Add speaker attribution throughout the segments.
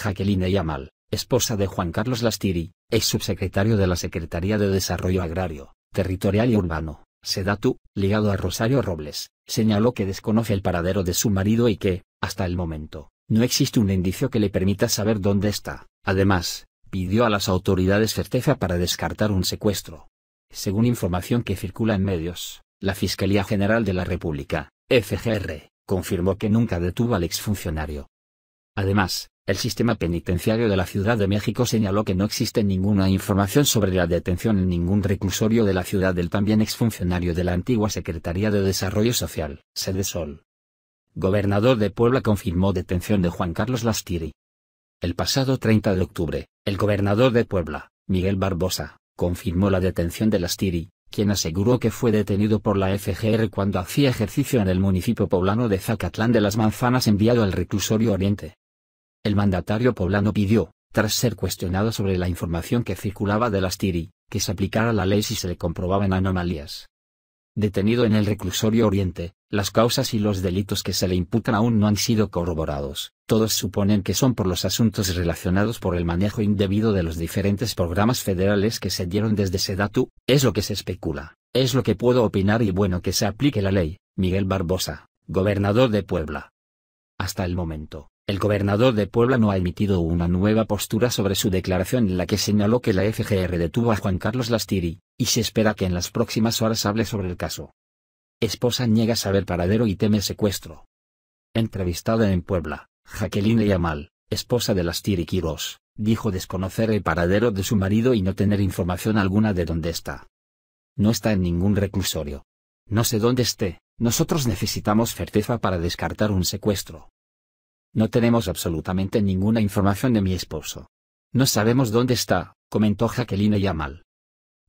Speaker 1: Jaqueline Yamal, esposa de Juan Carlos Lastiri, ex subsecretario de la Secretaría de Desarrollo Agrario, Territorial y Urbano, Sedatu, ligado a Rosario Robles, señaló que desconoce el paradero de su marido y que, hasta el momento, no existe un indicio que le permita saber dónde está. Además, pidió a las autoridades certeza para descartar un secuestro. Según información que circula en medios, la Fiscalía General de la República, FGR, confirmó que nunca detuvo al exfuncionario. Además, el sistema penitenciario de la Ciudad de México señaló que no existe ninguna información sobre la detención en ningún reclusorio de la ciudad del también exfuncionario de la antigua Secretaría de Desarrollo Social, Sede Sol. Gobernador de Puebla confirmó detención de Juan Carlos Lastiri. El pasado 30 de octubre, el gobernador de Puebla, Miguel Barbosa, confirmó la detención de Lastiri, quien aseguró que fue detenido por la FGR cuando hacía ejercicio en el municipio poblano de Zacatlán de las Manzanas enviado al reclusorio Oriente. El mandatario poblano pidió, tras ser cuestionado sobre la información que circulaba de las TIRI, que se aplicara la ley si se le comprobaban anomalías. Detenido en el reclusorio Oriente, las causas y los delitos que se le imputan aún no han sido corroborados, todos suponen que son por los asuntos relacionados por el manejo indebido de los diferentes programas federales que se dieron desde Sedatu, es lo que se especula, es lo que puedo opinar y bueno que se aplique la ley, Miguel Barbosa, gobernador de Puebla. Hasta el momento el gobernador de Puebla no ha emitido una nueva postura sobre su declaración en la que señaló que la FGR detuvo a Juan Carlos Lastiri, y se espera que en las próximas horas hable sobre el caso. Esposa niega saber paradero y teme secuestro. Entrevistada en Puebla, Jacqueline Yamal, esposa de Lastiri Quirós, dijo desconocer el paradero de su marido y no tener información alguna de dónde está. No está en ningún reclusorio. No sé dónde esté, nosotros necesitamos certeza para descartar un secuestro. No tenemos absolutamente ninguna información de mi esposo. No sabemos dónde está, comentó Jacqueline Yamal.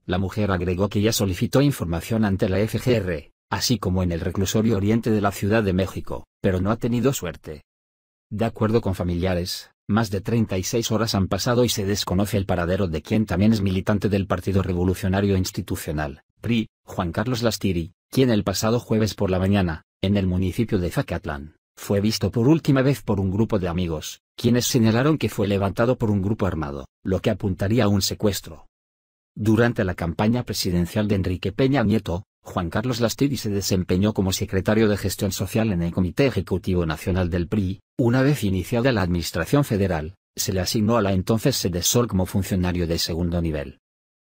Speaker 1: La mujer agregó que ya solicitó información ante la FGR, así como en el reclusorio oriente de la Ciudad de México, pero no ha tenido suerte. De acuerdo con familiares, más de 36 horas han pasado y se desconoce el paradero de quien también es militante del Partido Revolucionario Institucional, PRI, Juan Carlos Lastiri, quien el pasado jueves por la mañana, en el municipio de Zacatlán, fue visto por última vez por un grupo de amigos, quienes señalaron que fue levantado por un grupo armado, lo que apuntaría a un secuestro. Durante la campaña presidencial de Enrique Peña Nieto, Juan Carlos Lastiri se desempeñó como secretario de Gestión Social en el Comité Ejecutivo Nacional del PRI. Una vez iniciada la Administración Federal, se le asignó a la entonces Sede Sol como funcionario de segundo nivel.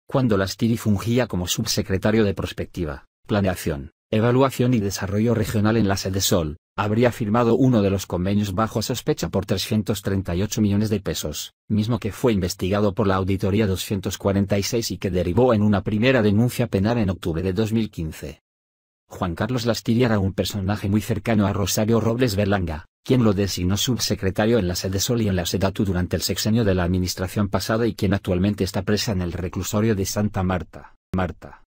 Speaker 1: Cuando Lastiri fungía como subsecretario de Prospectiva, Planeación, Evaluación y Desarrollo Regional en la Sol, habría firmado uno de los convenios bajo sospecha por 338 millones de pesos, mismo que fue investigado por la Auditoría 246 y que derivó en una primera denuncia penal en octubre de 2015. Juan Carlos Lastiri era un personaje muy cercano a Rosario Robles Berlanga, quien lo designó subsecretario en la sede Sol y en la Sedatu durante el sexenio de la administración pasada y quien actualmente está presa en el reclusorio de Santa Marta, Marta.